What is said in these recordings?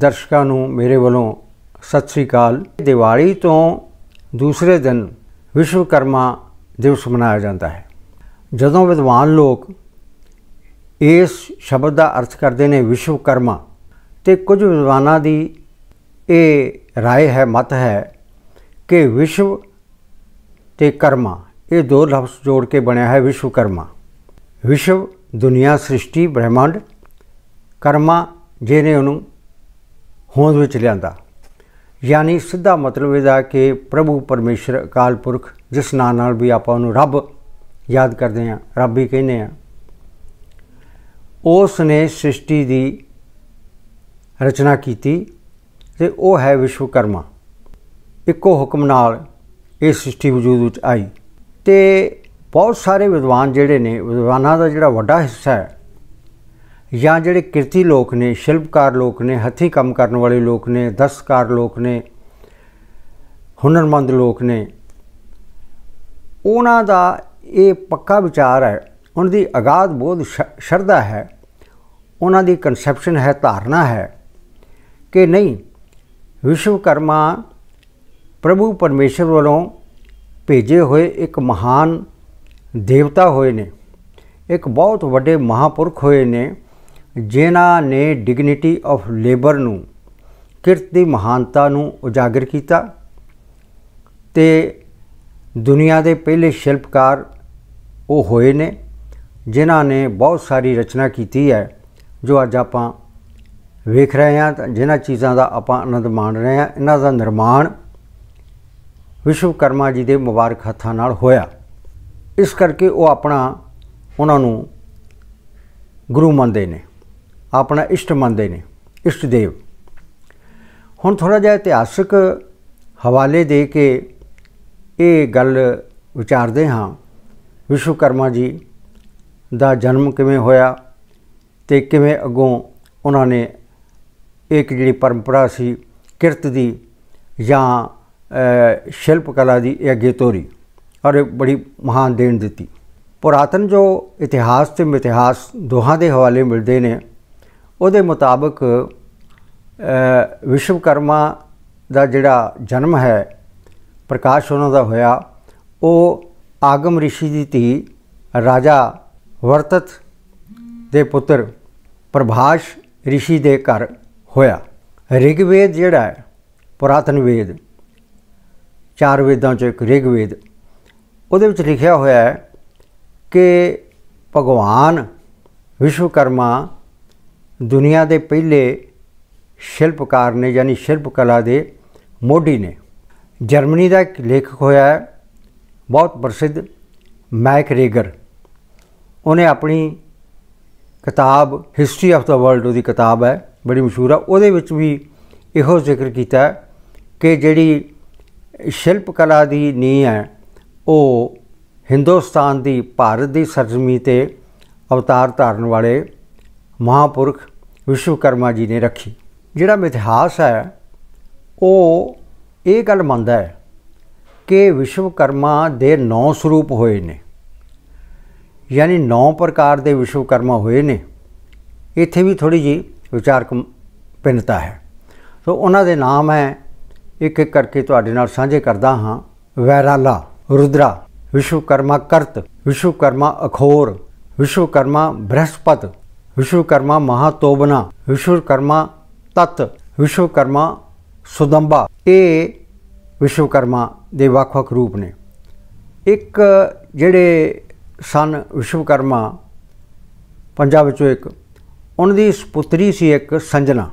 ਦਰਸ਼ਕਾਂ ਨੂੰ ਮੇਰੇ ਵੱਲੋਂ ਸਤਿ ਸ੍ਰੀ ਅਕਾਲ ਦੀਵਾਲੀ ਤੋਂ ਦੂਸਰੇ ਦਿਨ ਵਿਸ਼ਵਕਰਮਾ ਦਿਵਸ ਮਨਾਇਆ ਜਾਂਦਾ ਹੈ ਜਦੋਂ ਵਿਦਵਾਨ ਲੋਕ ਇਸ ਸ਼ਬਦ ਦਾ ਅਰਥ ਕਰਦੇ ਨੇ ਵਿਸ਼ਵਕਰਮਾ ਤੇ ਕੁਝ ਵਿਦਵਾਨਾਂ ਦੀ ਇਹ رائے ਹੈ ਮਤ ਹੈ ਕਿ ਵਿਸ਼ਵ ਤੇ ਕਰਮਾ ਇਹ ਦੋ ਲਫ਼ਜ਼ ਜੋੜ ਕੇ ਬਣਿਆ ਹੈ ਵਿਸ਼ਵਕਰਮਾ ਵਿਸ਼ਵ ਦੁਨੀਆ ਸ੍ਰਿਸ਼ਟੀ ਬ੍ਰਹਿਮੰਡ ਕਰਮਾ ਜਿਹਨੇ ਉਹਨੂੰ ਹੋਂਦ ਵਿੱਚ ਲਿਆਂਦਾ ਯਾਨੀ ਸਿੱਧਾ ਮਤਲਬ ਇਹਦਾ ਕਿ ਪ੍ਰਭੂ ਪਰਮੇਸ਼ਰ ਅਕਾਲ ਪੁਰਖ ਜਿਸ ਨਾਂ ਨਾਲ ਵੀ ਆਪਾਂ ਉਹਨੂੰ ਰੱਬ ਯਾਦ ਕਰਦੇ ਹਾਂ ਰੱਬ ਹੀ ਕਹਿੰਦੇ ਆ ਉਸ ਨੇ ਸ੍ਰਿਸ਼ਟੀ ਦੀ ਰਚਨਾ ਕੀਤੀ ਤੇ ਉਹ ਹੈ ਵਿਸ਼ਵਕਰਮਾ ਇੱਕੋ ਹੁਕਮ ਨਾਲ ਇਹ ਸ੍ਰਿਸ਼ਟੀ ਵਜੂਦ ਵਿੱਚ ਆਈ ਤੇ ਬਹੁਤ ਸਾਰੇ ਵਿਦਵਾਨ ਜਿਹੜੇ ਨੇ ਵਿਦਵਾਨਾਂ ਦਾ ਜਿਹੜਾ ਵੱਡਾ ਹਿੱਸਾ ਹੈ ਜਾਂ ਜਿਹੜੇ ਕਿਰਤੀ ਲੋਕ ਨੇ ਸ਼ਿਲਪਕਾਰ ਲੋਕ ਨੇ ਹੱਥੀ ਕੰਮ ਕਰਨ ਵਾਲੇ ਲੋਕ ਨੇ ਦਸਤਕਾਰ ਲੋਕ ਨੇ ਹੁਨਰਮੰਦ ਲੋਕ ਨੇ ਉਹਨਾਂ ਦਾ ਇਹ ਪੱਕਾ ਵਿਚਾਰ ਹੈ ਉਹਨਾਂ ਦੀ ਅਗਾਧ ਬੋਧ ਸ਼ਰਧਾ ਹੈ ਉਹਨਾਂ ਦੀ ਕਨਸੈਪਸ਼ਨ ਹੈ ਧਾਰਨਾ ਹੈ ਕਿ ਨਹੀਂ ਵਿਸ਼ਵਕਰਮਾ ਪ੍ਰਭੂ ਪਰਮੇਸ਼ਰ ਵੱਲੋਂ ਭੇਜੇ ਹੋਏ ਇੱਕ ਮਹਾਨ ਦੇਵਤਾ ਹੋਏ ਨੇ ਇੱਕ ਬਹੁਤ ਵੱਡੇ ਮਹਾਪੁਰਖ ਹੋਏ ਨੇ ਜਿਨ੍ਹਾਂ ਨੇ ਡਿਗਨਿਟੀ ਆਫ ਲੇਬਰ ਨੂੰ ਕਿਰਤ ਦੀ ਮਹਾਨਤਾ ਨੂੰ ਉਜਾਗਰ ਕੀਤਾ ਤੇ ਦੁਨੀਆ ਦੇ ਪਹਿਲੇ ਸ਼ਿਲਪਕਾਰ ਉਹ ਹੋਏ ਨੇ ਜਿਨ੍ਹਾਂ ਨੇ ਬਹੁਤ ਸਾਰੀ ਰਚਨਾ ਕੀਤੀ ਹੈ ਜੋ ਅੱਜ ਆਪਾਂ ਵੇਖ ਰਹੇ ਹਾਂ ਜਿਨ੍ਹਾਂ ਚੀਜ਼ਾਂ ਦਾ ਆਪਾਂ ਆਨੰਦ ਮਾਣ ਰਹੇ ਹਾਂ ਇਹਨਾਂ ਦਾ ਨਿਰਮਾਣ ਵਿਸ਼ਵਕਰਮਾ ਜੀ ਦੇ ਮੁਬਾਰਕ ਹੱਥਾਂ ਨਾਲ ਹੋਇਆ ਇਸ ਕਰਕੇ ਉਹ ਆਪਣਾ ਉਹਨਾਂ ਨੂੰ ਗੁਰੂ ਮੰਨਦੇ ਨੇ ਆਪਣਾ ਇਸ਼ਟ ਮੰਨਦੇ ਨੇ ਇਸ਼ਟ ਦੇਵ ਹੁਣ ਥੋੜਾ ਜਿਹਾ ਇਤਿਹਾਸਿਕ ਹਵਾਲੇ ਦੇ ਕੇ ਇਹ ਗੱਲ ਵਿਚਾਰਦੇ ਹਾਂ ਵਿਸ਼ਵਕਰਮਾ ਜੀ ਦਾ ਜਨਮ ਕਿਵੇਂ ਹੋਇਆ ਤੇ ਕਿਵੇਂ ਅਗੋਂ ਉਹਨਾਂ ਨੇ ਇੱਕ ਜਿਹੜੀ ਪਰੰਪਰਾ ਸੀ ਕਿਰਤ ਦੀ ਜਾਂ ਸ਼ਿਲਪ ਕਲਾ ਦੀ ਇਹ ਅੱਗੇ ਤੋਰੀ ਔਰ ਬੜੀ ਮਹਾਨ ਦੇਣ ਦਿੱਤੀ ਪੁਰਾਤਨ ਜੋ ਇਤਿਹਾਸ ਤੇ ਮਿਥਿਹਾਸ ਦੋਹਾਂ ਦੇ ਹਵਾਲੇ ਮਿਲਦੇ ਨੇ ਉਹਦੇ ਮੁਤਾਬਕ ਵਿਸ਼ਵਕਰਮਾ ਦਾ ਜਿਹੜਾ ਜਨਮ ਹੈ ਪ੍ਰਕਾਸ਼ ਉਹਨਾਂ ਦਾ ਹੋਇਆ ਉਹ ਆਗਮ ਰਿਸ਼ੀ ਦੀ ਧੀ ਰਾਜਾ ਵਰਤਤ ਦੇ ਪੁੱਤਰ ਪ੍ਰਭਾਸ਼ ਰਿਸ਼ੀ ਦੇ ਘਰ ਹੋਇਆ ਰਿਗਵੇਦ ਜਿਹੜਾ ਹੈ ਪੁਰਾਤਨ ਵੇਦ ਚਾਰ ਵੇਦਾਂ ਚੋਂ ਇੱਕ ਰਿਗਵੇਦ ਉਹਦੇ ਵਿੱਚ ਲਿਖਿਆ ਹੋਇਆ ਹੈ ਕਿ ਭਗਵਾਨ ਵਿਸ਼ਵਕਰਮਾ ਦੁਨੀਆ ਦੇ ਪਹਿਲੇ ਸ਼ਿਲਪਕਾਰ ਨੇ ਯਾਨੀ ਸ਼ਿਲਪ ਕਲਾ ਦੇ ਮੋਢੀ ਨੇ ਜਰਮਨੀ ਦਾ ਇੱਕ ਲੇਖਕ ਹੋਇਆ ਹੈ ਬਹੁਤ ਪ੍ਰਸਿੱਧ ਮੈਕ ਰੇਗਰ ਉਹਨੇ ਆਪਣੀ ਕਿਤਾਬ ਹਿਸਟਰੀ ਆਫ ਦਾ ਵਰਲਡ ਉਹਦੀ ਕਿਤਾਬ ਹੈ ਬੜੀ ਮਸ਼ਹੂਰ ਹੈ ਉਹਦੇ ਵਿੱਚ ਵੀ ਇਹੋ ਜ਼ਿਕਰ ਕੀਤਾ ਕਿ ਜਿਹੜੀ ਸ਼ਿਲਪ ਕਲਾ ਦੀ ਨੀ ਹੈ ਉਹ ਹਿੰਦੁਸਤਾਨ ਦੀ ਭਾਰਤ ਦੀ ਸਰਜ਼ਮੀ ਤੇ ਅਵਤਾਰ ਧਾਰਨ ਵਾਲੇ ਮਹਾਪੁਰਖ ਵਿਸ਼ਵਕਰਮਾ ਜੀ ਨੇ ਰੱਖੀ ਜਿਹੜਾ ਮਿਥਿਹਾਸ ਹੈ ਉਹ ਇਹ ਗੱਲ ਮੰਨਦਾ ਹੈ ਕਿ ਵਿਸ਼ਵਕਰਮਾ ਦੇ ਨੌ ਸਰੂਪ ਹੋਏ ਨੇ ਯਾਨੀ ਨੌ ਪ੍ਰਕਾਰ ਦੇ ਵਿਸ਼ਵਕਰਮਾ ਹੋਏ ਨੇ ਇੱਥੇ ਵੀ ਥੋੜੀ ਜੀ ਵਿਚਾਰਕ ਪਿੰਨਤਾ ਹੈ ਸੋ ਉਹਨਾਂ ਦੇ ਨਾਮ ਹੈ ਇੱਕ ਇੱਕ ਕਰਕੇ ਤੁਹਾਡੇ ਨਾਲ ਸਾਂਝੇ ਕਰਦਾ ਹਾਂ ਵੈਰਾਲਾ ਰੁਦਰਾ ਵਿਸ਼ਵਕਰਮਾ ਕਰਤ ਵਿਸ਼ਵਕਰਮਾ ਅਖੋਰ ਵਿਸ਼ਵਕਰਮਾ ਬ੍ਰਹਸਪਤ વિશ્વકર્મા મહાતોબના વિશ્વકર્મા તત વિશ્વકર્મા ਸੁਦੰਬਾ ਇਹ ਵਿਸ਼ਵਕਰਮਾ ਦੇ ਵੱਖ-ਵੱਖ ਰੂਪ ਨੇ ਇੱਕ ਜਿਹੜੇ ਸਨ ਵਿਸ਼ਵਕਰਮਾ ਪੰਜਾਬ ਵਿੱਚੋਂ ਇੱਕ ਉਹਨਾਂ ਦੀ ਸੁਪੁੱਤਰੀ ਸੀ ਇੱਕ ਸੰਜਨਾ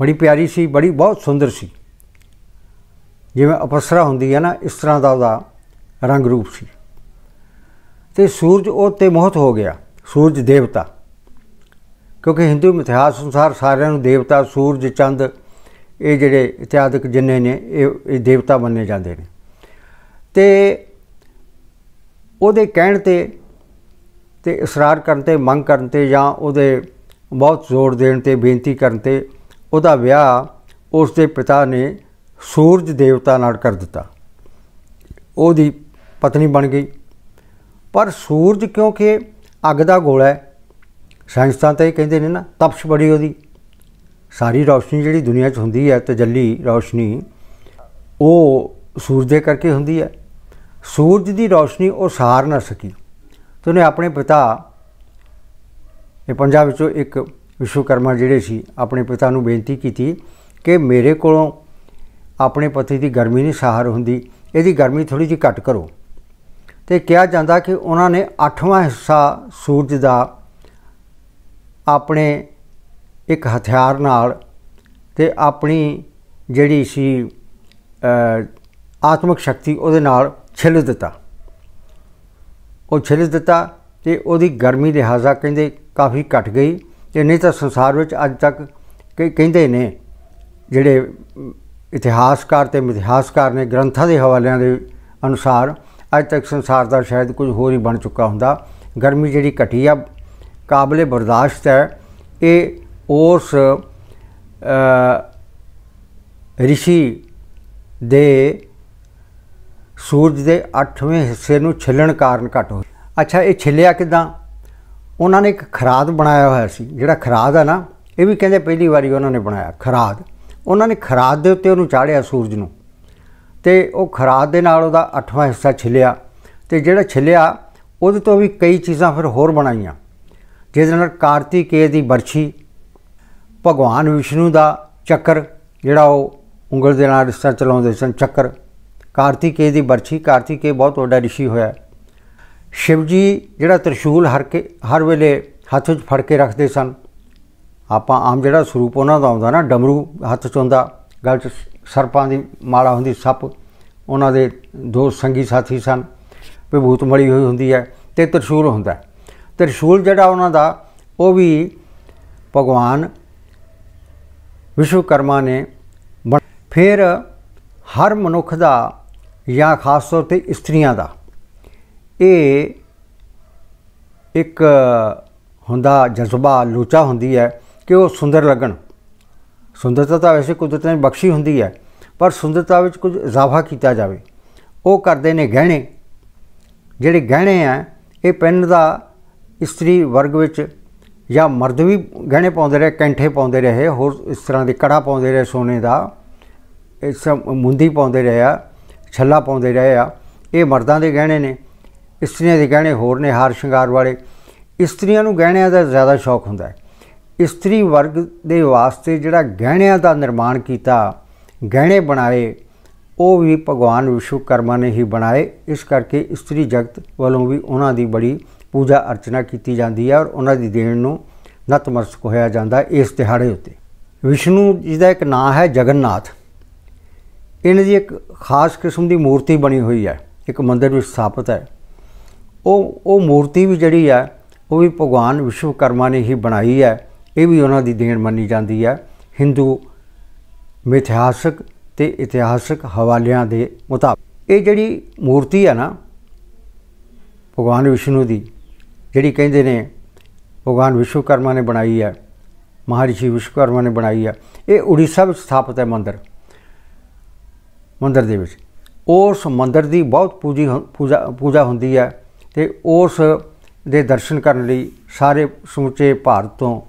ਬੜੀ ਪਿਆਰੀ ਸੀ ਬੜੀ ਬਹੁਤ ਸੁੰਦਰ ਸੀ ਜਿਵੇਂ ਅਪਸਰਾ ਹੁੰਦੀ ਹੈ ਨਾ ਇਸ ਤਰ੍ਹਾਂ ਦਾ ਉਹਦਾ ਰੰਗ ਰੂਪ ਸੀ ਤੇ ਸੂਰਜ ਉਹ ਤੇ ਮੋਹਤ ਹੋ ਗਿਆ ਸੂਰਜ ਦੇਵਤਾ ਕਿਉਂਕਿ ਹਿੰਦੂ ਇਤਿਹਾਸ ਅਨੁਸਾਰ ਸਾਰਿਆਂ ਨੂੰ ਦੇਵਤਾ ਸੂਰਜ ਚੰਦ ਇਹ ਜਿਹੜੇ ਇਤਿਆਦਿਕ ਜਿੰਨੇ ਨੇ ਇਹ ਇਹ ਦੇਵਤਾ ਮੰਨੇ ਜਾਂਦੇ ਨੇ ਤੇ ਉਹਦੇ ਕਹਿਣ ਤੇ ਤੇ ਇਸਰਾਰ ਕਰਨ ਤੇ ਮੰਗ ਕਰਨ ਤੇ ਜਾਂ ਉਹਦੇ ਬਹੁਤ ਜ਼ੋਰ ਦੇਣ ਤੇ ਬੇਨਤੀ ਕਰਨ ਤੇ ਉਹਦਾ ਵਿਆਹ ਉਸ ਦੇ ਪਿਤਾ ਨੇ ਸੂਰਜ ਦੇਵਤਾ ਨਾਲ ਕਰ ਦਿੱਤਾ ਉਹਦੀ ਪਤਨੀ ਬਣ ਗਈ ਪਰ ਸੂਰਜ ਕਿਉਂਕਿ ਅੱਗ ਦਾ ਗੋਲਾ ਹੈ ਸਾਇੰਸਦਾਨ ਤਾਂ ਇਹ ਕਹਿੰਦੇ ਨੇ ਨਾ ਤਪਸ਼ ਬੜੀ ਉਹਦੀ ਸਾਰੀ ਰੌਸ਼ਨੀ ਜਿਹੜੀ ਦੁਨੀਆ 'ਚ ਹੁੰਦੀ ਹੈ ਤਜੱਲੀ ਰੌਸ਼ਨੀ ਉਹ ਸੂਰਜ ਦੇ ਕਰਕੇ ਹੁੰਦੀ ਹੈ ਸੂਰਜ ਦੀ ਰੌਸ਼ਨੀ ਉਹ ਸਾਰ ਨਾ ਸਕੀ ਤੇ ਉਹਨੇ ਆਪਣੇ ਪਿਤਾ ਇਹ ਪੰਜਾਬ ਵਿੱਚੋਂ ਇੱਕ ਵਿਸ਼ਵਕਰਮਾ ਜਿਹੜੇ ਸੀ ਆਪਣੇ ਪਿਤਾ ਨੂੰ ਬੇਨਤੀ ਕੀਤੀ ਕਿ ਮੇਰੇ ਕੋਲੋਂ ਆਪਣੇ ਪਤੀ ਦੀ ਗਰਮੀ ਨਹੀਂ ਸਹਾਰ ਹੁੰਦੀ ਇਹਦੀ ਗਰਮੀ ਥੋੜੀ ਜਿਹੀ ਘੱਟ ਕਰੋ ਤੇ ਕਿਹਾ ਜਾਂਦਾ ਕਿ ਉਹਨਾਂ ਨੇ 8ਵਾਂ ਹਿੱਸਾ ਸੂਰਜ ਦਾ ਆਪਣੇ ਇੱਕ ਹਥਿਆਰ ਨਾਲ ਤੇ ਆਪਣੀ ਜਿਹੜੀ ਸੀ ਆਤਮਿਕ ਸ਼ਕਤੀ ਉਹਦੇ ਨਾਲ ਛਿਲ ਦਿੱਤਾ ਉਹ ਛਿਲ ਦਿੱਤਾ ਤੇ ਉਹਦੀ ਗਰਮੀ ਲਿਹਾਜ਼ਾ ਕਹਿੰਦੇ ਕਾਫੀ ਘਟ ਗਈ ਤੇ ਨਹੀਂ ਤਾਂ ਸੰਸਾਰ ਵਿੱਚ ਅੱਜ ਤੱਕ ਕਈ ਕਹਿੰਦੇ ਨੇ ਜਿਹੜੇ ਇਤਿਹਾਸਕਾਰ ਤੇ ਮਿਥਿਹਾਸਕਾਰ ਨੇ ਗ੍ਰੰਥਾਂ ਦੇ ਹਵਾਲਿਆਂ ਦੇ ਅਨੁਸਾਰ ਅੱਜ ਤੱਕ ਸੰਸਾਰ ਦਾ ਸ਼ਾਇਦ ਕੁਝ ਹੋਰ ਹੀ ਬਣ ਚੁੱਕਾ ਹੁੰਦਾ ਗਰਮੀ ਜਿਹੜੀ ਘਟੀ ਆ ਕਾਬਲੇ ਬਰਦਾਸ਼ਤ ਹੈ ਇਹ ਉਸ ਅ ਰਿਸ਼ੀ ਦੇ ਸੂਰਜ ਦੇ 8ਵੇਂ ਹਿੱਸੇ ਨੂੰ ਛਿੱਲਣ ਕਾਰਨ ਘਟ ਹੋਇਆ ਅੱਛਾ ਇਹ ਛਿੱਲਿਆ ਕਿਦਾਂ ਉਹਨਾਂ ਨੇ ਇੱਕ ਖਰਾਦ ਬਣਾਇਆ ਹੋਇਆ ਸੀ ਜਿਹੜਾ ਖਰਾਦ ਆ ਨਾ ਇਹ ਵੀ ਕਹਿੰਦੇ ਪਹਿਲੀ ਵਾਰੀ ਉਹਨਾਂ ਨੇ ਬਣਾਇਆ ਖਰਾਦ ਉਹਨਾਂ ਨੇ ਖਰਾਦ ਦੇ ਉੱਤੇ ਉਹਨੂੰ ਚਾੜਿਆ ਸੂਰਜ ਨੂੰ ਤੇ ਉਹ ਖਰਾਦ ਦੇ ਨਾਲ ਉਹਦਾ ਅੱਠਵਾਂ ਹਿੱਸਾ ਛਿਲਿਆ ਤੇ ਜਿਹੜਾ ਛਿਲਿਆ ਉਹਦੇ ਤੋਂ ਵੀ ਕਈ ਚੀਜ਼ਾਂ ਫਿਰ ਹੋਰ ਬਣਾਈਆਂ ਜਿਹਦੇ ਨਾਲ ਕਾਰਤਿਕੇ ਦੀ ਬਰਛੀ ਭਗਵਾਨ ਵਿਸ਼ਨੂੰ ਦਾ ਚੱਕਰ ਜਿਹੜਾ ਉਹ ਉਂਗਲ ਦੇ ਨਾਲ ਰਿਸ਼ਤਾ ਚਲਾਉਂਦੇ ਸਨ ਚੱਕਰ ਕਾਰਤਿਕੇ ਦੀ ਬਰਛੀ ਕਾਰਤਿਕੇ ਬਹੁਤ ਵੱਡਾ ઋષਿ ਹੋਇਆ ਸ਼ਿਵ ਜੀ ਜਿਹੜਾ ਤ੍ਰਿਸ਼ੂਲ ਹਰ ਕੇ ਹਰ ਵੇਲੇ ਹੱਥ ਵਿੱਚ ਫੜ ਕੇ ਰੱਖਦੇ ਸਨ ਆਪਾਂ ਆਮ ਜਿਹੜਾ ਸਰੂਪ ਉਹਨਾਂ ਦਾ ਆਉਂਦਾ ਨਾ ਡਮਰੂ ਹੱਥ 'ਚ ਹੁੰਦਾ ਗੱਲ 'ਚ ਸਰਪਾਂ ਦੀ ਮਾਲਾ ਹੁੰਦੀ ਸੱਪ ਉਹਨਾਂ ਦੇ ਦੋ ਸੰਗੀ ਸਾਥੀ ਸਨ ਵਿਭੂਤ ਮੜੀ ਹੋਈ ਹੁੰਦੀ ਹੈ ਤੇ ਤ੍ਰਿਸ਼ੂਲ ਹੁੰਦਾ ਤ੍ਰਿਸ਼ੂਲ ਜਿਹੜਾ ਉਹਨਾਂ ਦਾ ਉਹ ਵੀ ਭਗਵਾਨ ਵਿਸ਼ਵਕਰਮਾ ਨੇ ਫਿਰ ਹਰ ਮਨੁੱਖ ਦਾ ਜਾਂ ਖਾਸ ਤੌਰ ਤੇ ਇਸਤਰੀਆਂ ਦਾ ਇਹ ਇੱਕ ਹੁੰਦਾ ਜਜ਼ਬਾ ਲੋਚਾ ਹੁੰਦੀ ਹੈ ਕਿ ਉਹ ਸੁੰਦਰ ਲੱਗਣ ਸੁੰਦਰਤਾ ਤਾਂ ਵੈਸੇ ਕੁਦਰਤ ਨੇ ਬਖਸ਼ੀ ਹੁੰਦੀ ਹੈ ਪਰ ਸੁੰਦਰਤਾ ਵਿੱਚ ਕੁਝ ਇਜ਼ਾਫਾ ਕੀਤਾ ਜਾਵੇ ਉਹ ਕਰਦੇ ਨੇ ਗਹਿਣੇ ਜਿਹੜੇ ਗਹਿਣੇ ਆ ਇਹ ਪਿੰਡ ਦਾ ਇਸਤਰੀ ਵਰਗ ਵਿੱਚ ਜਾਂ ਮਰਦ ਵੀ ਗਹਿਣੇ ਪਾਉਂਦੇ ਰਹੇ ਕੈਂਠੇ ਪਾਉਂਦੇ ਰਹੇ ਹੋਰ ਇਸ ਤਰ੍ਹਾਂ ਦੇ ਕੜਾ ਪਾਉਂਦੇ ਰਹੇ ਸੋਨੇ ਦਾ ਇਸ ਮੁੰਦੀ ਪਾਉਂਦੇ ਰਹੇ ਆ ਛੱਲਾ ਪਾਉਂਦੇ ਰਹੇ ਆ ਇਹ ਮਰਦਾਂ ਦੇ ਗਹਿਣੇ ਨੇ ਇਸਤਰੀਆਂ ਦੇ ਗਹਿਣੇ ਹੋਰ ਨੇ ਹਾਰ ਸ਼ਿੰਗਾਰ ਵਾਲੇ ਇਸਤਰੀਆਂ ਨੂੰ ਗਹਿਣਿਆਂ ਦਾ ਜ਼ਿਆਦਾ ਸ਼ੌਕ ਹੁੰਦਾ ਹੈ ਇਸਤਰੀ ਵਰਗ ਦੇ ਵਾਸਤੇ ਜਿਹੜਾ ਗਹਿਣਿਆਂ ਦਾ ਨਿਰਮਾਣ ਕੀਤਾ ਗਹਿਣੇ ਬਣਾਏ ਉਹ ਵੀ ਭਗਵਾਨ ਵਿਸ਼ਵਕਰਮਾ ਨੇ ਹੀ ਬਣਾਏ ਇਸ ਕਰਕੇ ਇਸਤਰੀ ਜਗਤ ਵੱਲੋਂ ਵੀ ਉਹਨਾਂ ਦੀ ਬੜੀ ਪੂਜਾ ਅਰਚਨਾ ਕੀਤੀ ਜਾਂਦੀ ਹੈ ਔਰ ਉਹਨਾਂ ਦੀ ਦੇਣ ਨੂੰ ਨਤਮਸਤਕ ਹੋਇਆ ਜਾਂਦਾ ਇਸ ਦਿਹਾੜੇ ਉੱਤੇ ਵਿਸ਼ਨੂੰ ਜੀ ਦਾ ਇੱਕ ਨਾਂ ਹੈ ਜਗਨਨਾਥ ਇਹਨਾਂ ਦੀ ਇੱਕ ਖਾਸ ਕਿਸਮ ਦੀ ਮੂਰਤੀ ਬਣੀ ਹੋਈ ਹੈ ਇੱਕ ਮੰਦਿਰ ਵਿੱਚ ਸਥਾਪਿਤ ਹੈ ਉਹ ਉਹ ਮੂਰਤੀ ਵੀ ਜਿਹੜੀ ਹੈ ਉਹ ਵੀ ਭਗਵਾਨ ਵਿਸ਼ਵਕਰਮਾ ਨੇ ਹੀ ਬਣਾਈ ਹੈ ਇਹ ਵੀ ਉਹਨਾਂ ਦੀ ਦੇਣ ਮੰਨੀ ਜਾਂਦੀ ਹੈ Hindu ਮਿਥਿਹਾਸਕ ਤੇ ਇਤਿਹਾਸਕ ਹਵਾਲਿਆਂ ਦੇ ਮੁਤਾਬਕ ਇਹ ਜਿਹੜੀ ਮੂਰਤੀ ਹੈ ਨਾ ਭਗਵਾਨ ਵਿਸ਼ਨੂੰ ਦੀ ਜਿਹੜੀ ਕਹਿੰਦੇ ਨੇ ਭਗਵਾਨ ਵਿਸ਼ਵਕਰਮਾ ਨੇ ਬਣਾਈ ਹੈ ਮਹਾਰਿਸ਼ੀ ਵਿਸ਼ਵਕਰਮਾ ਨੇ ਬਣਾਈ ਹੈ ਇਹ ਉੜੀਸਾ ਵਿੱਚ ਸਥਾਪਿਤ ਹੈ ਮੰਦਿਰ ਮੰਦਿਰ ਦੇ ਵਿੱਚ ਉਸ ਮੰਦਿਰ ਦੀ ਬਹੁਤ ਪੂਜੀ ਪੂਜਾ ਪੂਜਾ ਹੁੰਦੀ ਹੈ ਤੇ ਉਸ ਦੇ ਦਰਸ਼ਨ ਕਰਨ ਲਈ ਸਾਰੇ ਸਮੁੱਚੇ ਭਾਰਤ ਤੋਂ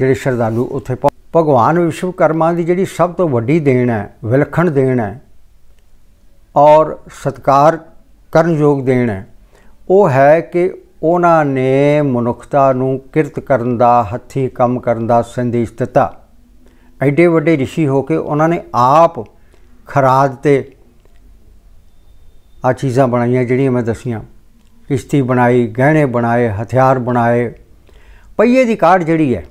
ਜਿਹੜੇ ਸ਼ਰਧਾਲੂ ਉੱਥੇ ਭਗਵਾਨ ਵਿਸ਼ਵਕਰਮਾ ਦੀ ਜਿਹੜੀ ਸਭ ਤੋਂ ਵੱਡੀ ਦੇਣ ਹੈ ਵਿਲੱਖਣ ਦੇਣ ਹੈ ਔਰ ਸਤਕਾਰ ਕਰਨ ਯੋਗ ਦੇਣ ਹੈ ਉਹ ਹੈ ਕਿ ਉਹਨਾਂ ਨੇ ਮਨੁੱਖਤਾ ਨੂੰ ਕਿਰਤ ਕਰਨ ਦਾ ਹੱਥੀ ਕੰਮ ਕਰਨ ਦਾ ਸੰਦੇਸ਼ ਦਿੱਤਾ ਐਡੇ ਵੱਡੇ ਰਿਸ਼ੀ ਹੋ ਕੇ ਉਹਨਾਂ ਨੇ ਆਪ ਖਰਾਦ ਤੇ ਆ ਚੀਜ਼ਾਂ ਬਣਾਈਆਂ ਜਿਹੜੀਆਂ ਮੈਂ ਦੱਸੀਆਂ ਕਿਸ਼ਤੀ ਬਣਾਈ ਗਹਿਣੇ ਬਣਾਏ ਹਥਿਆਰ ਬਣਾਏ ਪਈਏ ਦੀ ਕਾਢ ਜਿਹੜੀ ਹੈ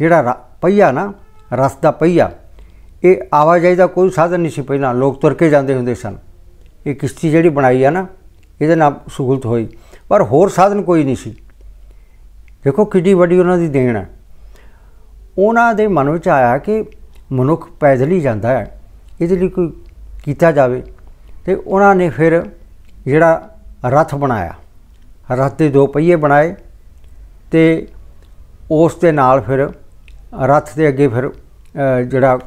ਜਿਹੜਾ ਪਹੀਆ ਨਾ ਰਸ ਦਾ ਪਹੀਆ ਇਹ ਆਵਾਜਾਈ ਦਾ ਕੋਈ ਸਾਧਨ ਨਹੀਂ ਸੀ ਪਹਿਲਾਂ ਲੋਕ ਤੁਰ ਕੇ ਜਾਂਦੇ ਹੁੰਦੇ ਸਨ ਇਹ ਕਿਸ਼ਤੀ ਜਿਹੜੀ ਬਣਾਈ ਆ ਨਾ ਇਹਦੇ ਨਾਲ ਸਹੂਲਤ ਹੋਈ ਪਰ ਹੋਰ ਸਾਧਨ ਕੋਈ ਨਹੀਂ ਸੀ ਦੇਖੋ ਕਿੱਡੀ ਵੱਡੀ ਉਹਨਾਂ ਦੀ ਦੇਣ ਹੈ ਉਹਨਾਂ ਦੇ ਮਨ ਵਿੱਚ ਆਇਆ ਕਿ ਮਨੁੱਖ ਪੈਦਲ ਹੀ ਜਾਂਦਾ ਹੈ ਇਹਦੇ ਲਈ ਕੋਈ ਕੀਤਾ ਜਾਵੇ ਤੇ ਉਹਨਾਂ ਨੇ ਫਿਰ ਜਿਹੜਾ ਰਥ ਬਣਾਇਆ ਰਥ ਦੇ ਦੋ ਪਹੀਏ ਬਣਾਏ ਤੇ ਉਸ ਦੇ ਨਾਲ ਫਿਰ ਰੱਥ ਦੇ ਅੱਗੇ ਫਿਰ ਜਿਹੜਾ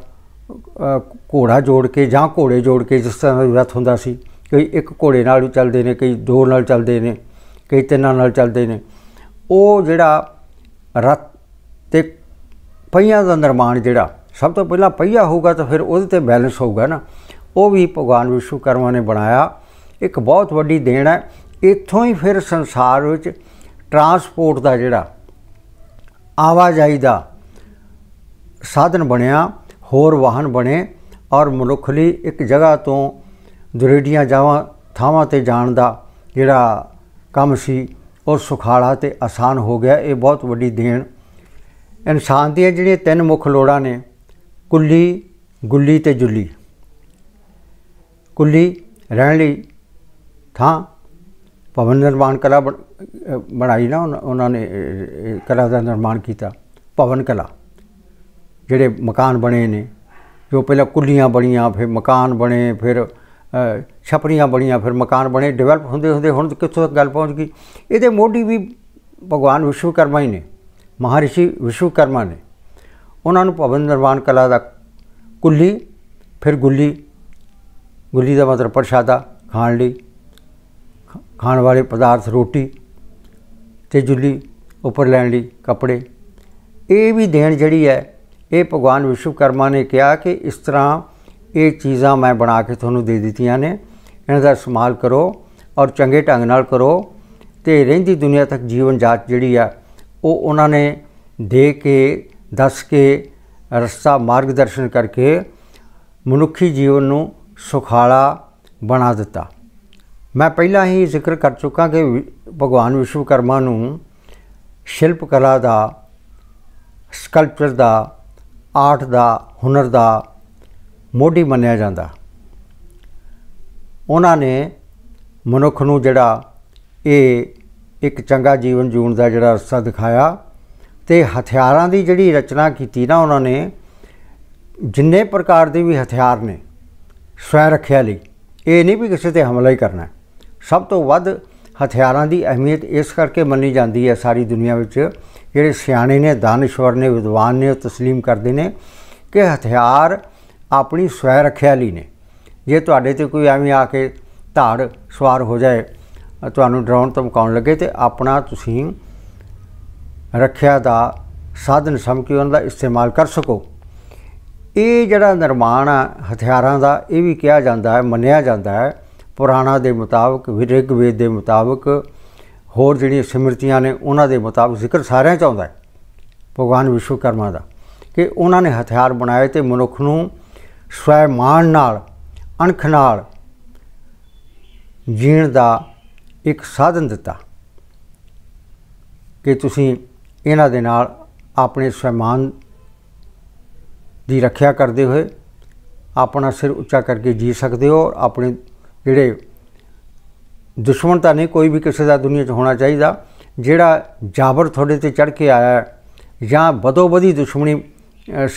ਘੋੜਾ ਜੋੜ ਕੇ ਜਾਂ ਘੋੜੇ ਜੋੜ ਕੇ ਜਿਸ ਤਰ੍ਹਾਂ ਦਾ ਰੱਥ ਹੁੰਦਾ ਸੀ ਕਈ ਇੱਕ ਘੋੜੇ ਨਾਲ ਚੱਲਦੇ ਨੇ ਕਈ ਦੋ ਨਾਲ ਚੱਲਦੇ ਨੇ ਕਈ ਤਿੰਨਾਂ ਨਾਲ ਚੱਲਦੇ ਨੇ ਉਹ ਜਿਹੜਾ ਰੱਥ ਤੇ ਪਹੀਆਂ ਦਾ ਨਿਰਮਾਣ ਜਿਹੜਾ ਸਭ ਤੋਂ ਪਹਿਲਾਂ ਪਹੀਆ ਹੋਊਗਾ ਤਾਂ ਫਿਰ ਉਹਦੇ ਤੇ ਬੈਲੈਂਸ ਹੋਊਗਾ ਨਾ ਉਹ ਵੀ ਭਗਵਾਨ ਵਿਸ਼ਵਕਰਮਾ ਨੇ ਬਣਾਇਆ ਇੱਕ ਬਹੁਤ ਵੱਡੀ ਦੇਣ ਹੈ ਇੱਥੋਂ ਹੀ ਫਿਰ ਸੰਸਾਰ ਵਿੱਚ ਟਰਾਂਸਪੋਰਟ ਦਾ ਜਿਹੜਾ ਆਵਾਜਾਈ ਦਾ ਸਾਧਨ ਬਣਿਆ ਹੋਰ ਵਾਹਨ ਬਣੇ ਔਰ ਮਨੁੱਖ ਲਈ ਇੱਕ ਜਗ੍ਹਾ ਤੋਂ ਦੁਰੇਡੀਆਂ ਜਾਵਾਂ ਥਾਵਾਂ ਤੇ ਜਾਣ ਦਾ ਜਿਹੜਾ ਕੰਮ ਸੀ ਉਹ ਸੁਖਾਲਾ ਤੇ ਆਸਾਨ ਹੋ ਗਿਆ ਇਹ ਬਹੁਤ ਵੱਡੀ ਦੇਣ ਇਨਸਾਨ ਦੀਆਂ ਜਿਹੜੀਆਂ ਤਿੰਨ ਮੁੱਖ ਲੋੜਾਂ ਨੇ ਕੁੱਲੀ ਗੁੱਲੀ ਤੇ ਜੁੱਲੀ ਕੁੱਲੀ ਰਹਿਣ ਲਈ ਥਾਂ ਭਵਨ ਨਿਰਮਾਣ ਕਲਾ ਬਣਾਈ ਨਾ ਉਹਨਾਂ ਨੇ ਕਲਾ ਦਾ ਨਿਰਮਾਣ ਕੀਤਾ ਭਵਨ ਕਲਾ ਜਿਹੜੇ ਮਕਾਨ ਬਣੇ ਨੇ ਜੋ ਪਹਿਲਾਂ ਕੁੱਲੀਆਂ ਬਣੀਆਂ ਫਿਰ ਮਕਾਨ ਬਣੇ ਫਿਰ ਛਪਰੀਆਂ ਬਣੀਆਂ ਫਿਰ ਮਕਾਨ ਬਣੇ ਡਿਵੈਲਪ ਹੁੰਦੇ ਹੁੰਦੇ ਹੁਣ ਕਿੱਥੋਂ ਤੱਕ ਗੱਲ ਪਹੁੰਚ ਗਈ ਇਹਦੇ ਮੋਢੀ ਵੀ ਭਗਵਾਨ ਵਿਸ਼ਵਕਰਮਾ ਹੀ ਨੇ ਮਹਾਰਿਸ਼ੀ ਵਿਸ਼ਵਕਰਮਾ ਨੇ ਉਹਨਾਂ ਨੂੰ ਭਵਨ ਨਿਰਮਾਣ ਕਲਾ ਦਾ ਕੁੱਲੀ ਫਿਰ ਗੁੱਲੀ ਗੁੱਲੀ ਦਾ ਮਤਲਬ ਪ੍ਰਸ਼ਾਦਾ ਖਾਣ ਲਈ ਖਾਣ ਵਾਲੇ ਪਦਾਰਥ ਰੋਟੀ ਤੇ ਜੁੱਲੀ ਉੱਪਰ ਲੈਣ ਲਈ ਕੱਪੜੇ ਇਹ ਵੀ ਦੇਣ ਜਿਹੜੀ ਹੈ ਇਹ ਭਗਵਾਨ ਵਿਸ਼ਵਕਰਮਾ ਨੇ ਕਿਹਾ ਕਿ ਇਸ ਤਰ੍ਹਾਂ ਇਹ ਚੀਜ਼ਾਂ ਮੈਂ ਬਣਾ ਕੇ ਤੁਹਾਨੂੰ ਦੇ ਦਿੱਤੀਆਂ ਨੇ ਇਹਨਾਂ ਦਾ ਇਸਤੇਮਾਲ ਕਰੋ ਔਰ ਚੰਗੇ ਢੰਗ ਨਾਲ ਕਰੋ ਤੇ ਰਹਿੰਦੀ ਦੁਨੀਆ ਤੱਕ ਜੀਵਨ ਜਾਤ ਜਿਹੜੀ ਆ ਉਹ ਉਹਨਾਂ ਨੇ ਦੇ ਕੇ ਦੱਸ ਕੇ ਰਸਤਾ ਮਾਰਗਦਰਸ਼ਨ ਕਰਕੇ ਮਨੁੱਖੀ ਜੀਵਨ ਨੂੰ ਸੁਖਾਲਾ ਬਣਾ ਦਿੱਤਾ ਮੈਂ ਪਹਿਲਾਂ ਹੀ ਜ਼ਿਕਰ ਕਰ ਚੁੱਕਾ ਕਿ ਭਗਵਾਨ ਵਿਸ਼ਵਕਰਮਾ ਨੂੰ ਸ਼ਿਲਪ ਕਲਾ ਦਾ ਸਕਲਪਚਰ ਦਾ ਆਰਟ ਦਾ ਹੁਨਰ ਦਾ ਮੋਢੀ ਮੰਨਿਆ ਜਾਂਦਾ ਉਹਨਾਂ ਨੇ ਮਨੁੱਖ ਨੂੰ ਜਿਹੜਾ ਇਹ ਇੱਕ ਚੰਗਾ ਜੀਵਨ ਜੂਣ ਦਾ ਜਿਹੜਾ ਰਸਤਾ ਦਿਖਾਇਆ ਤੇ ਹਥਿਆਰਾਂ ਦੀ ਜਿਹੜੀ ਰਚਨਾ ਕੀਤੀ ਨਾ ਉਹਨਾਂ ਨੇ ਜਿੰਨੇ ਪ੍ਰਕਾਰ ਦੇ ਵੀ ਹਥਿਆਰ ਨੇ ਸਵੈ ਰੱਖਿਆ ਲਈ ਇਹ ਨਹੀਂ ਵੀ ਕਿਸੇ ਤੇ ਹਮਲਾ ਹੀ ਕਰਨਾ ਸਭ ਤੋਂ ਵੱਧ ਹਥਿਆਰਾਂ ਦੀ ਅਹਿਮੀਅਤ ਇਸ ਕਰਕੇ ਮੰਨੀ ਜਾਂਦੀ ਹੈ ਸਾਰੀ ਦੁਨੀਆ ਵਿੱਚ ਜਿਹੜੇ ਸਿਆਣੇ ਨੇ ਦਾਨਸ਼ਵਰ ਨੇ ਵਿਦਵਾਨ ਨੇ ਉਹ تسلیم ਕਰਦੇ ਨੇ ਕਿ ਹਥਿਆਰ ਆਪਣੀ ਸਵੈ ਰੱਖਿਆ ਲਈ ਨੇ ਜੇ ਤੁਹਾਡੇ ਤੇ ਕੋਈ ਐਵੇਂ ਆ ਕੇ ਧਾੜ ਸਵਾਰ ਹੋ ਜਾਏ ਤੁਹਾਨੂੰ ਡਰਾਉਣ ਧਮਕਾਉਣ ਲੱਗੇ ਤੇ ਆਪਣਾ ਤੁਸੀਂ ਰੱਖਿਆ ਦਾ ਸਾਧਨ ਸਮਝ ਉਹਨਾਂ ਦਾ ਇਸਤੇਮਾਲ ਕਰ ਸਕੋ ਇਹ ਜਿਹੜਾ ਨਿਰਮਾਣ ਆ ਹਥਿਆਰਾਂ ਦਾ ਇਹ ਵੀ ਕਿਹਾ ਜਾਂਦਾ ਹੈ ਮੰਨਿਆ ਜਾਂਦਾ ਹੈ ਪੁਰਾਣਾ ਦੇ ਮੁਤਾਬਕ ਵਿਰਗ ਵੇਦ ਦੇ ਮੁਤਾਬਕ ਹੋਰ ਜਿਹੜੀਆਂ ਸਿਮਰਤੀਆਂ ਨੇ ਉਹਨਾਂ ਦੇ ਮੁਤਾਬਕ ਜ਼ਿਕਰ ਸਾਰਿਆਂ ਚ ਆਉਂਦਾ ਹੈ ਭਗਵਾਨ ਵਿਸ਼ਵਕਰਮਾ ਦਾ ਕਿ ਉਹਨਾਂ ਨੇ ਹਥਿਆਰ ਬਣਾਏ ਤੇ ਮਨੁੱਖ ਨੂੰ ਸਵੈਮਾਨ ਨਾਲ ਅਣਖ ਨਾਲ ਜੀਣ ਦਾ ਇੱਕ ਸਾਧਨ ਦਿੱਤਾ ਕਿ ਤੁਸੀਂ ਇਹਨਾਂ ਦੇ ਨਾਲ ਆਪਣੇ ਸਵੈਮਾਨ ਦੀ ਰੱਖਿਆ ਕਰਦੇ ਹੋਏ ਆਪਣਾ ਸਿਰ ਉੱਚਾ ਕਰਕੇ ਜੀ ਸਕਦੇ ਹੋ ਆਪਣੇ ਜਿਹੜੇ ਦੁਸ਼ਮਣ ਤਾਂ ਨਹੀਂ ਕੋਈ ਵੀ ਕਿਸੇ ਦਾ ਦੁਨੀਆ 'ਚ ਹੋਣਾ ਚਾਹੀਦਾ ਜਿਹੜਾ ਜਾਬਰ ਤੁਹਾਡੇ ਤੇ ਚੜ ਕੇ ਆਇਆ ਜਾਂ ਬਦੋਬਦੀ ਦੁਸ਼ਮਣੀ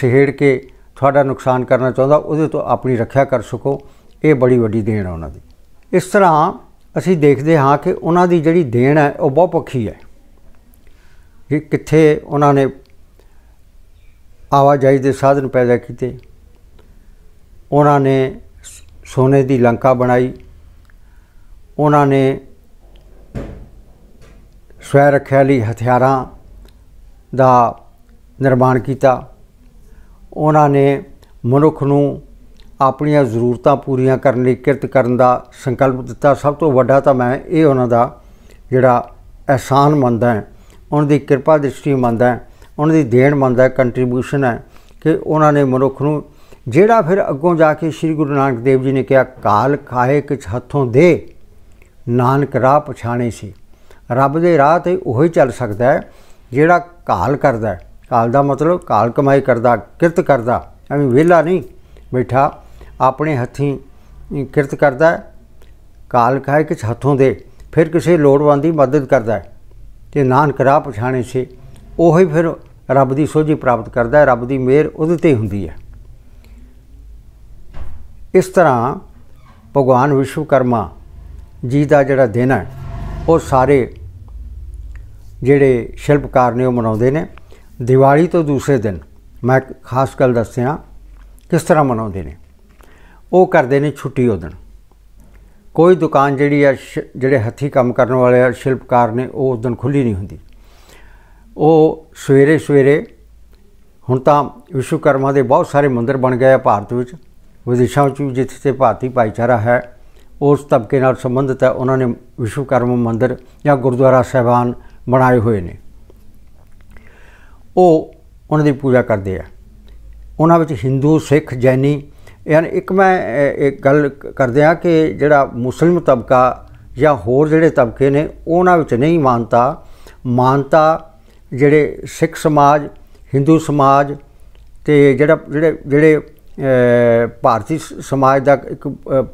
ਸਿਹੇੜ ਕੇ ਤੁਹਾਡਾ ਨੁਕਸਾਨ ਕਰਨਾ ਚਾਹੁੰਦਾ ਉਹਦੇ ਤੋਂ ਆਪਣੀ ਰੱਖਿਆ ਕਰ ਸਕੋ ਇਹ ਬੜੀ ਵੱਡੀ ਦੇਣ ਆ ਉਹਨਾਂ ਦੀ ਇਸ ਤਰ੍ਹਾਂ ਅਸੀਂ ਦੇਖਦੇ ਹਾਂ ਕਿ ਉਹਨਾਂ ਦੀ ਜਿਹੜੀ ਦੇਣ ਹੈ ਉਹ ਬਹੁਤ ਪੱਖੀ ਹੈ ਕਿ ਕਿੱਥੇ ਉਹਨਾਂ ਨੇ ਆਵਾਜਾਈ ਦੇ ਸਾਧਨ ਪੈਦਾ ਕੀਤੇ ਉਹਨਾਂ ਨੇ ਸੋਨੇ ਦੀ ਲੰਕਾ ਬਣਾਈ ਉਹਨਾਂ ਨੇ ਸਵੈ ਰੱਖਿਆ ਲਈ ਹਥਿਆਰਾਂ ਦਾ ਨਿਰਮਾਣ ਕੀਤਾ ਉਹਨਾਂ ਨੇ ਮਨੁੱਖ ਨੂੰ ਆਪਣੀਆਂ ਜ਼ਰੂਰਤਾਂ ਪੂਰੀਆਂ ਕਰਨ ਲਈ ਕਿਰਤ ਕਰਨ ਦਾ ਸੰਕਲਪ ਦਿੱਤਾ ਸਭ ਤੋਂ ਵੱਡਾ ਤਾਂ ਮੈਂ ਇਹ ਉਹਨਾਂ ਦਾ ਜਿਹੜਾ ਅਹਿਸਾਨ ਮੰਨਦਾ ਹਾਂ ਉਹਨਾਂ ਦੀ ਕਿਰਪਾ ਦ੍ਰਿਸ਼ਟੀ ਮੰਨਦਾ ਹਾਂ ਉਹਨਾਂ ਦੀ ਦੇਣ ਮੰਨਦਾ ਕੰਟਰੀਬਿਊਸ਼ਨ ਹੈ ਕਿ ਉਹਨਾਂ ਨੇ ਮਨੁੱਖ ਨੂੰ ਜਿਹੜਾ ਫਿਰ ਅੱਗੋਂ ਜਾ ਕੇ ਸ੍ਰੀ ਗੁਰੂ ਨਾਨਕ ਦੇਵ ਜੀ ਨੇ ਕਿਹਾ ਕਾਲ ਖਾਏ ਕਿਛ ਹੱਥੋਂ ਦੇ ਨਾਨਕ ਰਾਹ ਪਛਾਣੇ ਸੀ ਰੱਬ ਦੇ ਰਾਹ ਤੇ ਉਹੀ ਚੱਲ ਸਕਦਾ ਹੈ ਜਿਹੜਾ ਕਾਲ ਕਰਦਾ ਹੈ ਕਾਲ ਦਾ ਮਤਲਬ ਕਾਲ ਕਮਾਈ ਕਰਦਾ ਕਿਰਤ ਕਰਦਾ ਐਵੇਂ ਵਿਹਲਾ ਨਹੀਂ ਬੈਠਾ ਆਪਣੇ ਹੱਥੀਂ ਕਿਰਤ ਕਰਦਾ ਕਾਲ ਖਾਇ ਕਿਛ ਹੱਥੋਂ ਦੇ ਫਿਰ ਕਿਸੇ ਲੋੜਵੰਦੀ ਮਦਦ ਕਰਦਾ ਤੇ ਨਾਨਕ ਰਾਹ ਪਛਾਣੇ ਸੀ ਉਹੀ ਫਿਰ ਰੱਬ ਦੀ ਸੋਝੀ ਪ੍ਰਾਪਤ ਕਰਦਾ ਹੈ ਰੱਬ ਦੀ ਮਿਹਰ ਉਹਦੇ ਤੇ ਹੁੰਦੀ ਹੈ ਇਸ ਤਰ੍ਹਾਂ ਭਗਵਾਨ ਵਿਸ਼ਵਕਰਮਾ ਜੀ ਦਾ ਜਿਹੜਾ ਦਿਨ ਹੈ ਉਹ ਸਾਰੇ ਜਿਹੜੇ ਸ਼ਿਲਪਕਾਰ ਨੇ ਉਹ ਮਨਾਉਂਦੇ ਨੇ ਦੀਵਾਲੀ ਤੋਂ ਦੂਸਰੇ ਦਿਨ ਮੈਂ ਖਾਸ ਕਰ ਦੱਸਿਆ ਕਿਸ ਤਰ੍ਹਾਂ ਮਨਾਉਂਦੇ ਨੇ ਉਹ ਕਰਦੇ ਨੇ ਛੁੱਟੀ ਉਹ ਦਿਨ ਕੋਈ ਦੁਕਾਨ ਜਿਹੜੀ ਹੈ ਜਿਹੜੇ ਹੱਥੀ ਕੰਮ ਕਰਨ ਵਾਲੇ ਸ਼ਿਲਪਕਾਰ ਨੇ ਉਹ ਉਸ ਦਿਨ ਖੁੱਲੀ ਨਹੀਂ ਹੁੰਦੀ ਉਹ ਸਵੇਰੇ ਸਵੇਰੇ ਹੁਣ ਤਾਂ ਵਿਸ਼ਵਕਰਮਾ ਦੇ ਬਹੁਤ ਸਾਰੇ ਮੰਦਿਰ ਬਣ ਗਏ ਆ ਭਾਰਤ ਵਿੱਚ ਵਿਦੇਸ਼ਾਂ ਵਿੱਚ ਜਿੱਥੇ ਤੇ ਭਾਰਤੀ ਭਾਈਚਾਰਾ ਹੈ ਉਸ ਤਬਕੇ ਨਾਲ ਸੰਬੰਧਿਤ ਹੈ ਉਹਨਾਂ ਨੇ ਵਿਸ਼ਵਕਰਮ ਮੰਦਿਰ ਜਾਂ ਗੁਰਦੁਆਰਾ ਸਹਿਬਾਨ ਬਣਾਏ ਹੋਏ ਨੇ ਉਹ ਉਹਨਾਂ ਦੀ ਪੂਜਾ ਕਰਦੇ ਆ ਉਹਨਾਂ ਵਿੱਚ ਹਿੰਦੂ ਸਿੱਖ ਜੈਨੀ ਯਾਨੀ ਇੱਕ ਮੈਂ ਇੱਕ ਗੱਲ ਕਰਦੇ ਆ ਕਿ ਜਿਹੜਾ ਮੁਸਲਮ ਤਬਕਾ ਜਾਂ ਹੋਰ ਜਿਹੜੇ ਤਬਕੇ ਨੇ ਉਹਨਾਂ ਵਿੱਚ ਨਹੀਂ ਮਾਨਤਾ ਮਾਨਤਾ ਜਿਹੜੇ ਸਿੱਖ ਸਮਾਜ ਹਿੰਦੂ ਸਮਾਜ ਤੇ ਜਿਹੜਾ ਜਿਹੜੇ ਜਿਹੜੇ ਭਾਰਤੀ ਸਮਾਜ ਦਾ ਇੱਕ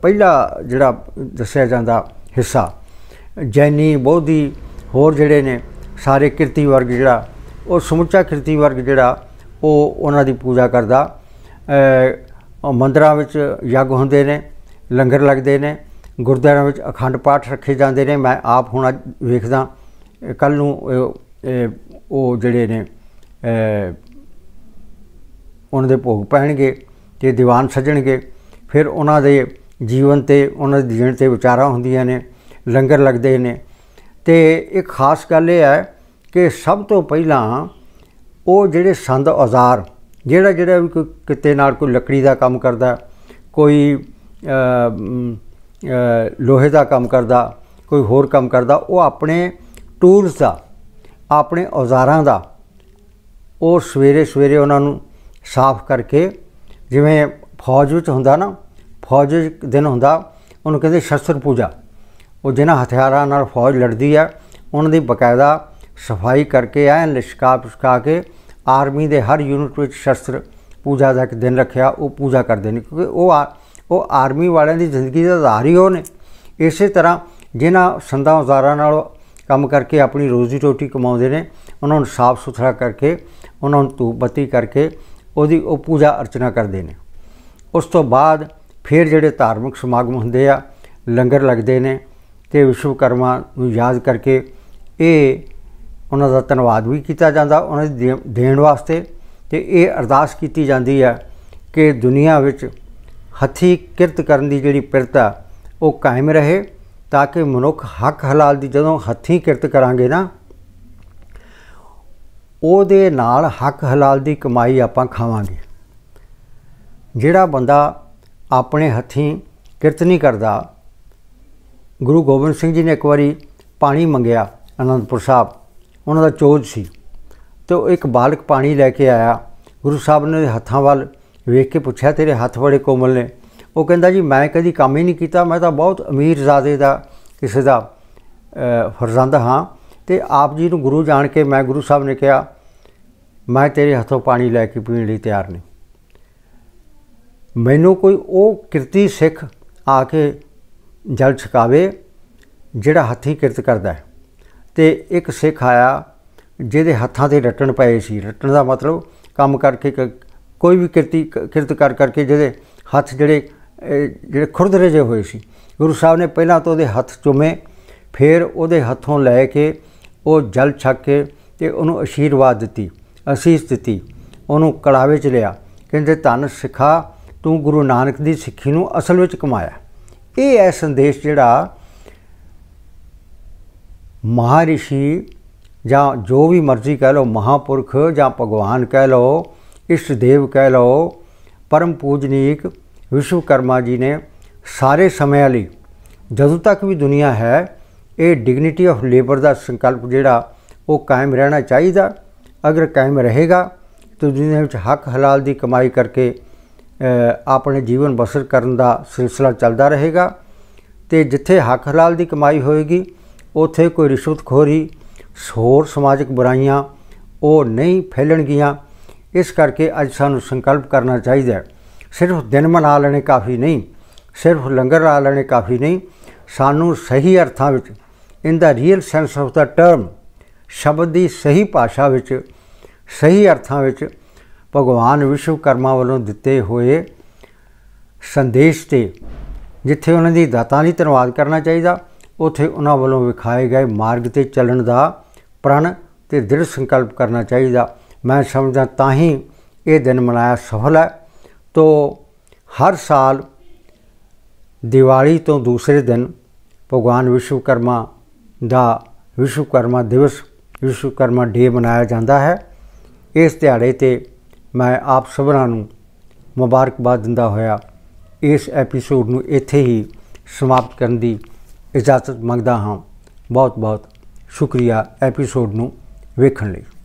ਪਹਿਲਾ ਜਿਹੜਾ ਦੱਸਿਆ ਜਾਂਦਾ ਹਿੱਸਾ ਜੈਨੀ ਬੋਧੀ ਹੋਰ ਜਿਹੜੇ ਨੇ ਸਾਰੇ ਕਿਰਤੀ ਵਰਗ ਜਿਹੜਾ ਉਹ ਸਮੁੱਚਾ ਕਿਰਤੀ ਵਰਗ ਜਿਹੜਾ ਉਹ ਉਹਨਾਂ ਦੀ ਪੂਜਾ ਕਰਦਾ ਮੰਦਰਾਂ ਵਿੱਚ ਯੱਗ ਹੁੰਦੇ ਨੇ ਲੰਗਰ ਲੱਗਦੇ ਨੇ ਗੁਰਦੁਆਰਿਆਂ ਵਿੱਚ ਅਖੰਡ ਪਾਠ ਰੱਖੇ ਜਾਂਦੇ ਨੇ ਮੈਂ ਆਪ ਹੁਣ ਅੱਜ ਵੇਖਦਾ ਕੱਲ ਨੂੰ ਉਹ ਜਿਹੜੇ ਨੇ ਉਹਨਾਂ ਦੇ ਭੋਗ ਪੈਣਗੇ ਤੇ ਦੀਵਾਨ ਸਜਣਗੇ ਫਿਰ ਉਹਨਾਂ ਦੇ ਜੀਵਨ ਤੇ ਉਹਨਾਂ ਦੇ ਜੀਣ ਤੇ ਵਿਚਾਰਾ ਹੁੰਦੀਆਂ ਨੇ ਲੰਗਰ ਲੱਗਦੇ ਨੇ ਤੇ ਇੱਕ ਖਾਸ ਗੱਲ ਇਹ ਹੈ ਕਿ ਸਭ ਤੋਂ ਪਹਿਲਾਂ ਉਹ ਜਿਹੜੇ ਸੰਦ ਔਜ਼ਾਰ ਜਿਹੜਾ ਜਿਹੜਾ ਵੀ ਕੋਈ ਕਿਤੇ ਨਾਲ ਕੋਈ ਲੱਕੜੀ ਦਾ ਕੰਮ ਕਰਦਾ ਕੋਈ ਲੋਹੇ ਦਾ ਕੰਮ ਕਰਦਾ ਕੋਈ ਹੋਰ ਕੰਮ ਕਰਦਾ ਉਹ ਆਪਣੇ ਟੂਲਸ ਦਾ ਆਪਣੇ ਔਜ਼ਾਰਾਂ ਦਾ ਉਹ ਸਵੇਰੇ ਸਵੇਰੇ ਉਹਨਾਂ ਨੂੰ ਸਾਫ਼ ਕਰਕੇ ਜਿਵੇਂ ਫੌਜ ਵਿੱਚ ਹੁੰਦਾ ਨਾ ਫੌਜ ਦਿਨ ਹੁੰਦਾ ਉਹਨੂੰ ਕਹਿੰਦੇ ਸ਼ਸਤਰ ਪੂਜਾ ਉਹ ਜਿਹਨਾਂ ਹਥਿਆਰਾਂ ਨਾਲ ਫੌਜ ਲੜਦੀ ਆ ਉਹਨਾਂ ਦੀ ਬਕਾਇਦਾ ਸਫਾਈ ਕਰਕੇ ਆ ਲਿਸ਼ਕਾ ਪੁਸ਼ਕਾ ਕੇ ਆਰਮੀ ਦੇ ਹਰ ਯੂਨਿਟ ਵਿੱਚ ਸ਼ਸਤਰ ਪੂਜਾ ਦਾ ਇੱਕ ਦਿਨ ਰੱਖਿਆ ਉਹ ਪੂਜਾ ਕਰਦੇ ਨੇ ਕਿਉਂਕਿ ਉਹ ਉਹ ਆਰਮੀ ਵਾਲਿਆਂ ਦੀ ਜ਼ਿੰਦਗੀ ਦਾ ਆਧਾਰ ਹੀ ਉਹ ਇਸੇ ਤਰ੍ਹਾਂ ਜਿਨ੍ਹਾਂ ਸੰਦਾਂ ਹਜ਼ਾਰਾਂ ਨਾਲ ਕੰਮ ਕਰਕੇ ਆਪਣੀ ਰੋਜ਼ੀ ਰੋਟੀ ਕਮਾਉਂਦੇ ਨੇ ਉਹਨਾਂ ਨੂੰ ਸਾਫ਼ ਸੁਥਰਾ ਕਰਕੇ ਉਹਨਾਂ ਨੂੰ ਧੂਪ ਬੱਤੀ ਕਰਕੇ ਉਹਦੀ ਉਹ ਪੂਜਾ ਅਰਚਨਾ ਕਰਦੇ ਨੇ ਉਸ ਤੋਂ ਬਾਅਦ ਫਿਰ ਜਿਹੜੇ ਧਾਰਮਿਕ ਸਮਾਗਮ ਹੁੰਦੇ ਆ ਲੰਗਰ ਲੱਗਦੇ ਨੇ ਤੇ ਵਿਸ਼ਵਕਰਮਾ ਨੂੰ ਯਾਦ ਕਰਕੇ ਇਹ ਉਹਨਾਂ ਦਾ ਧੰਨਵਾਦ ਵੀ ਕੀਤਾ ਜਾਂਦਾ ਉਹਨਾਂ ਦੀ ਦੇਣ ਵਾਸਤੇ ਤੇ ਇਹ ਅਰਦਾਸ ਕੀਤੀ ਜਾਂਦੀ ਆ ਕਿ ਦੁਨੀਆ ਵਿੱਚ ਹੱਥੀ ਕਿਰਤ ਕਰਨ ਦੀ ਜਿਹੜੀ ਪ੍ਰਤਾ ਉਹ ਕਾਇਮ ਰਹੇ ਤਾਂ ਕਿ ਮਨੁੱਖ ਹੱਕ ਹਲਾਲ ਦੀ ਜਦੋਂ ਹੱਥੀ ਕਿਰਤ ਕਰਾਂਗੇ ਨਾ ਉਹਦੇ ਨਾਲ ਹੱਕ ਹਲਾਲ ਦੀ ਕਮਾਈ ਆਪਾਂ ਖਾਵਾਂਗੇ ਜਿਹੜਾ ਬੰਦਾ ਆਪਣੇ ਹੱਥੀਂ ਕਿਰਤ ਨਹੀਂ ਕਰਦਾ ਗੁਰੂ ਗੋਬਿੰਦ ਸਿੰਘ ਜੀ ਨੇ ਇੱਕ ਵਾਰੀ ਪਾਣੀ ਮੰਗਿਆ ਅਨੰਦਪੁਰ ਸਾਹਿਬ ਉਹਨਾਂ ਦਾ ਚੋਜ ਸੀ ਤੇ ਇੱਕ ਬਾਲਕ ਪਾਣੀ ਲੈ ਕੇ ਆਇਆ ਗੁਰੂ ਸਾਹਿਬ ਨੇ ਹੱਥਾਂ ਵੱਲ ਵੇਖ ਕੇ ਪੁੱਛਿਆ ਤੇਰੇ ਹੱਥ ਬੜੇ ਕੋਮਲ ਨੇ ਉਹ ਕਹਿੰਦਾ ਜੀ ਮੈਂ ਕਦੀ ਕੰਮ ਹੀ ਨਹੀਂ ਕੀਤਾ ਮੈਂ ਤਾਂ ਬਹੁਤ ਅਮੀਰ ਜ਼ਾਦੇ ਦਾ ਕਿਸੇ ਦਾ ਫਰਜ਼ੰਦ ਹਾਂ ਤੇ ਆਪ ਜੀ ਨੂੰ ਗੁਰੂ ਜਾਣ ਕੇ ਮੈਂ ਗੁਰੂ ਸਾਹਿਬ ਨੇ ਕਿਹਾ ਮੈਂ ਤੇਰੇ ਹੱਥੋਂ ਪਾਣੀ ਲੈ ਕੇ ਪੀਣ ਲਈ ਤਿਆਰ ਨਹੀਂ ਮੈਨੂੰ ਕੋਈ ਉਹ ਕਿਰਤੀ ਸਿੱਖ ਆ ਕੇ ਜਲ ਛਕਾਵੇ ਜਿਹੜਾ ਹੱਥੀ ਕਿਰਤ ਕਰਦਾ ਹੈ ਤੇ ਇੱਕ ਸਿੱਖ ਆਇਆ ਜਿਹਦੇ ਹੱਥਾਂ ਤੇ ਰਟਣ ਪਏ ਸੀ ਰਟਣ ਦਾ ਮਤਲਬ ਕੰਮ ਕਰਕੇ ਕੋਈ ਵੀ ਕਿਰਤੀ ਕਿਰਤ ਕਰ ਕਰਕੇ ਜਿਹਦੇ ਹੱਥ ਜਿਹੜੇ ਜਿਹੜੇ ਖੁਰਦਰੇ ਜੇ ਹੋਏ ਸੀ ਗੁਰੂ ਸਾਹਿਬ ਨੇ ਪਹਿਲਾਂ ਤਾਂ ਉਹਦੇ ਹੱਥ ਚੁੰਮੇ ਫਿਰ ਉਹਦੇ ਹੱਥੋਂ ਲੈ ਕੇ ਉਹ ਜਲ ਛੱਕ ਕੇ ਤੇ ਉਹਨੂੰ ਅਸ਼ੀਰਵਾਦ ਦਿੱਤੀ ਅਸੀਸ ਦਿੱਤੀ ਉਹਨੂੰ ਕੜਾਵੇ 'ਚ ਲਿਆ ਕਹਿੰਦੇ ਧੰਨ ਸਿਖਾ ਤੂੰ ਗੁਰੂ ਨਾਨਕ ਦੀ ਸਿੱਖੀ ਨੂੰ ਅਸਲ ਵਿੱਚ ਕਮਾਇਆ ਇਹ ਹੈ ਸੰਦੇਸ਼ ਜਿਹੜਾ ਮਹਾਰਿਸ਼ੀ ਜਾਂ ਜੋ ਵੀ ਮਰਜ਼ੀ ਕਹਿ ਲਓ ਮਹਾਪੁਰਖ ਜਾਂ ਭਗਵਾਨ ਕਹਿ ਲਓ ਇਸ਼ਟ ਦੇਵ ਕਹਿ ਲਓ ਪਰਮ ਪੂਜਨੀਕ ਵਿਸ਼ਵਕਰਮਾ ਜੀ ਨੇ ਸਾਰੇ ਸਮਿਆਂ ਲਈ ਜਦੋਂ ਤੱਕ ਵੀ ਦੁਨੀਆ ਹੈ ਇਹ ਡਿਗਨਿਟੀ ਆਫ ਲੇਬਰ ਦਾ ਸੰਕਲਪ ਜਿਹੜਾ ਉਹ ਕਾਇਮ ਰਹਿਣਾ ਚਾਹੀਦਾ ਅਗਰ ਕਾਇਮ ਰਹੇਗਾ ਤਾਂ ਦੁਨੀਆ ਵਿੱਚ ਹੱਕ ਹਲਾਲ ਦੀ ਕਮਾਈ ਕਰਕੇ ਆਪਣੇ ਜੀਵਨ ਬਸਰ ਕਰਨ ਦਾ ਸਿਲਸਿਲਾ ਚੱਲਦਾ ਰਹੇਗਾ ਤੇ ਜਿੱਥੇ ਹੱਕ ਹਲਾਲ ਦੀ ਕਮਾਈ ਹੋਏਗੀ ਉਥੇ ਕੋਈ ਰਿਸ਼ਵਤਖੋਰੀ ਹੋਰ ਸਮਾਜਿਕ ਬੁਰਾਈਆਂ ਉਹ ਨਹੀਂ ਫੈਲਣਗੀਆਂ ਇਸ ਕਰਕੇ ਅੱਜ ਸਾਨੂੰ ਸੰਕਲਪ ਕਰਨਾ ਚਾਹੀਦਾ ਹੈ ਸਿਰਫ ਦਿਨ ਮਨਾ ਲੈਣੇ ਕਾਫੀ ਨਹੀਂ ਸਿਰਫ ਲੰਗਰ ਲਾ ਲੈਣੇ ਕਾਫੀ ਨਹੀਂ ਸਾਨੂੰ ਸਹੀ ਅਰਥਾਂ ਵਿੱਚ in the real sense of the term ਸ਼ਬਦ ਦੀ ਸਹੀ ਭਾਸ਼ਾ ਵਿੱਚ ਸਹੀ ਅਰਥਾਂ ਵਿੱਚ ਭਗਵਾਨ ਵਿਸ਼ਵਕਰਮਾ ਵੱਲੋਂ ਦਿੱਤੇ ਹੋਏ ਸੰਦੇਸ਼ ਤੇ ਜਿੱਥੇ ਉਹਨਾਂ ਦੀ ਦਾਤਾਂ ਲਈ ਧੰਨਵਾਦ ਕਰਨਾ ਚਾਹੀਦਾ ਉਥੇ ਉਹਨਾਂ ਵੱਲੋਂ ਵਿਖਾਏ ਗਏ ਮਾਰਗ ਤੇ ਚੱਲਣ ਦਾ ਪ੍ਰਣ ਤੇ ਦ੍ਰਿੜ ਸੰਕਲਪ ਕਰਨਾ ਚਾਹੀਦਾ ਮੈਂ ਸਮਝਦਾ ਤਾਂ ਹੀ ਇਹ ਦਿਨ ਮਨਾਇਆ ਸਫਲ ਹੈ ਤੋਂ ਹਰ ਸਾਲ ਦੀਵਾਲੀ ਤੋਂ ਦੂਸਰੇ ਦਿਨ ਭਗਵਾਨ ਵਿਸ਼ਵਕਰਮਾ ਦਾ ਵਿਸ਼ਵਕਰਮਾ ਦਿਵਸ ਵਿਸ਼ਵਕਰਮਾ ਡੇ ਮਨਾਇਆ ਜਾਂਦਾ ਹੈ ਇਸ ਦਿਹਾੜੇ ਤੇ ਮੈਂ ਆਪ ਸਭਨਾਂ ਨੂੰ ਮੁਬਾਰਕਬਾਦ ਦਿੰਦਾ ਹੋਇਆ ਇਸ ਐਪੀਸੋਡ ਨੂੰ ਇੱਥੇ ਹੀ ਸਮਾਪਤ ਕਰਨ ਦੀ ਇਜਾਜ਼ਤ ਮੰਗਦਾ ਹਾਂ ਬਹੁਤ ਬਹੁਤ ਸ਼ੁਕਰੀਆ ਐਪੀਸੋਡ ਨੂੰ ਵੇਖਣ ਲਈ